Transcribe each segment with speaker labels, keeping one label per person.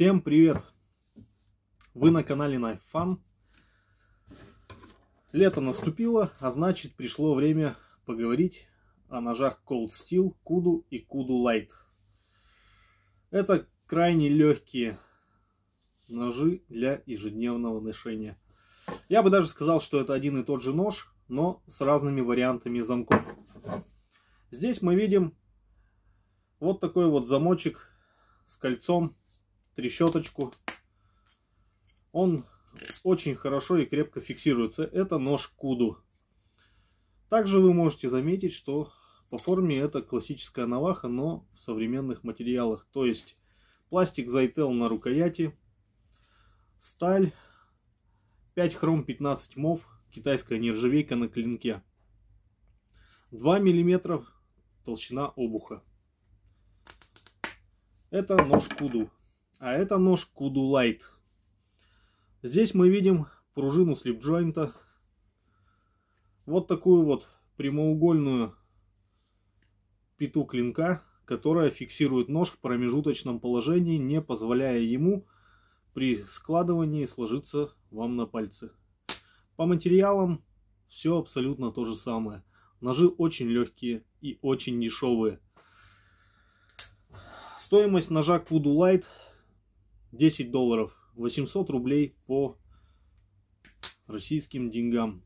Speaker 1: Всем привет! Вы на канале Knife Fun. Лето наступило, а значит пришло время поговорить о ножах Cold Steel, Kudu и Kudu Light. Это крайне легкие ножи для ежедневного ношения. Я бы даже сказал, что это один и тот же нож, но с разными вариантами замков. Здесь мы видим вот такой вот замочек с кольцом трещоточку. Он очень хорошо и крепко фиксируется. Это нож Куду. Также вы можете заметить, что по форме это классическая наваха, но в современных материалах. То есть пластик Зайтел на рукояти, сталь, 5 хром 15 мов, китайская нержавейка на клинке. 2 мм толщина обуха. Это нож Куду. А это нож Куду Лайт. Здесь мы видим пружину слепджойнта. Вот такую вот прямоугольную пету клинка, которая фиксирует нож в промежуточном положении, не позволяя ему при складывании сложиться вам на пальцы. По материалам все абсолютно то же самое. Ножи очень легкие и очень дешевые. Стоимость ножа Kudu Light 10 долларов 800 рублей по российским деньгам.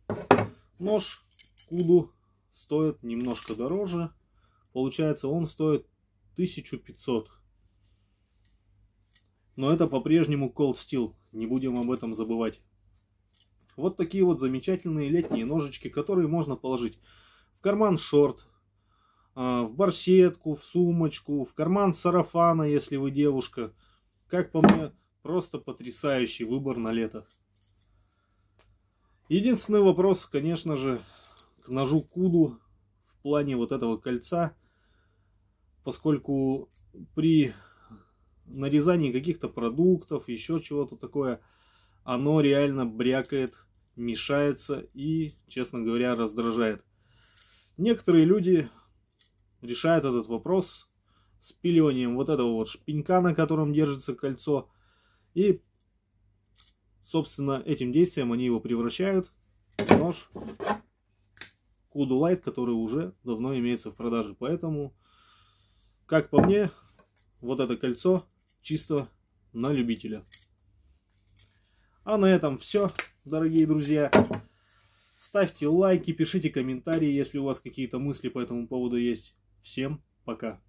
Speaker 1: Нож Куду стоит немножко дороже. Получается он стоит 1500. Но это по-прежнему Cold Steel. Не будем об этом забывать. Вот такие вот замечательные летние ножички, которые можно положить в карман шорт, а, в барсетку, в сумочку, в карман сарафана, если вы девушка. Как по мне, просто потрясающий выбор на лето. Единственный вопрос, конечно же, к ножу Куду в плане вот этого кольца, поскольку при нарезании каких-то продуктов, еще чего-то такое, оно реально брякает, мешается и, честно говоря, раздражает. Некоторые люди решают этот вопрос спиливанием вот этого вот шпенька, на котором держится кольцо. И, собственно, этим действием они его превращают в нож Kudu Light, который уже давно имеется в продаже. Поэтому, как по мне, вот это кольцо чисто на любителя. А на этом все, дорогие друзья. Ставьте лайки, пишите комментарии, если у вас какие-то мысли по этому поводу есть. Всем пока!